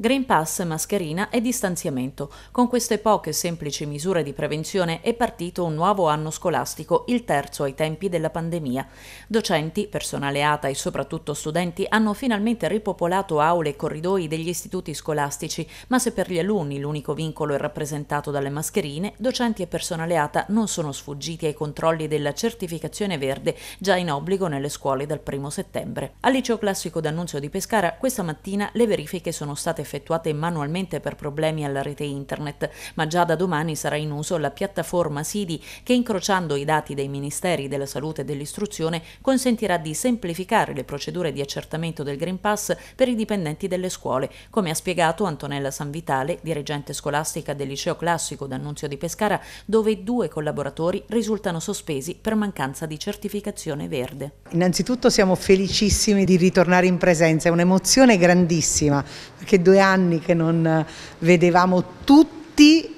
Green Pass, mascherina e distanziamento. Con queste poche semplici misure di prevenzione è partito un nuovo anno scolastico, il terzo ai tempi della pandemia. Docenti, personale ATA e soprattutto studenti hanno finalmente ripopolato aule e corridoi degli istituti scolastici, ma se per gli alunni l'unico vincolo è rappresentato dalle mascherine, docenti e personale ATA non sono sfuggiti ai controlli della certificazione verde, già in obbligo nelle scuole dal primo settembre. Al liceo classico d'annunzio di Pescara questa mattina le verifiche sono state effettuate manualmente per problemi alla rete internet, ma già da domani sarà in uso la piattaforma SIDI che incrociando i dati dei Ministeri della Salute e dell'Istruzione consentirà di semplificare le procedure di accertamento del Green Pass per i dipendenti delle scuole, come ha spiegato Antonella Sanvitale, dirigente scolastica del liceo classico d'Annunzio di Pescara, dove due collaboratori risultano sospesi per mancanza di certificazione verde. Innanzitutto siamo felicissimi di ritornare in presenza, è un'emozione grandissima perché due due anni che non vedevamo tutti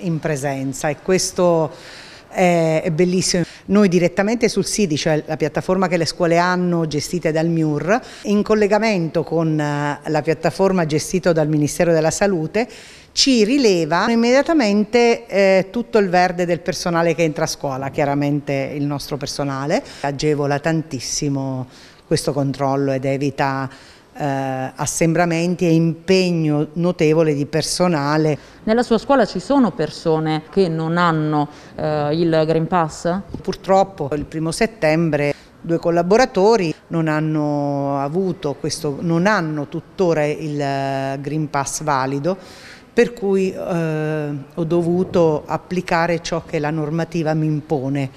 in presenza e questo è bellissimo. Noi direttamente sul SIDI, cioè la piattaforma che le scuole hanno gestita dal MIUR, in collegamento con eh, la piattaforma gestita dal Ministero della Salute, ci rileva immediatamente eh, tutto il verde del personale che entra a scuola, chiaramente il nostro personale, agevola tantissimo questo controllo ed evita eh, assembramenti e impegno notevole di personale. Nella sua scuola ci sono persone che non hanno eh, il Green Pass? Purtroppo il primo settembre due collaboratori non hanno avuto questo, non hanno tuttora il eh, Green Pass valido per cui eh, ho dovuto applicare ciò che la normativa mi impone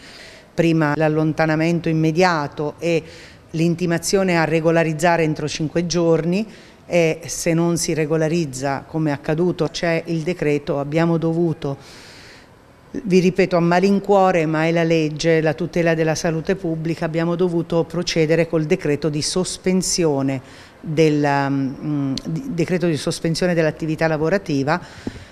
prima l'allontanamento immediato e l'intimazione a regolarizzare entro cinque giorni e se non si regolarizza come è accaduto c'è il decreto, abbiamo dovuto, vi ripeto a malincuore ma è la legge, la tutela della salute pubblica, abbiamo dovuto procedere col decreto di sospensione mm, dell'attività lavorativa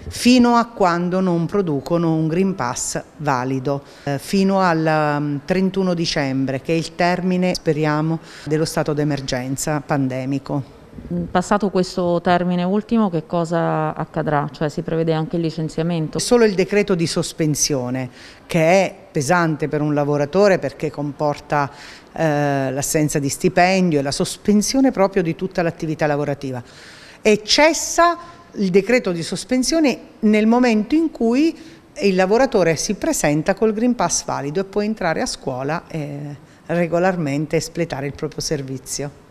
fino a quando non producono un Green Pass valido, eh, fino al 31 mm, dicembre che è il termine, speriamo, dello stato d'emergenza pandemico. Mm, passato questo termine ultimo che cosa accadrà? Cioè si prevede anche il licenziamento? Solo il decreto di sospensione che è pesante per un lavoratore perché comporta eh, l'assenza di stipendio e la sospensione proprio di tutta l'attività lavorativa e cessa il decreto di sospensione nel momento in cui il lavoratore si presenta col Green Pass valido e può entrare a scuola eh, regolarmente e espletare il proprio servizio.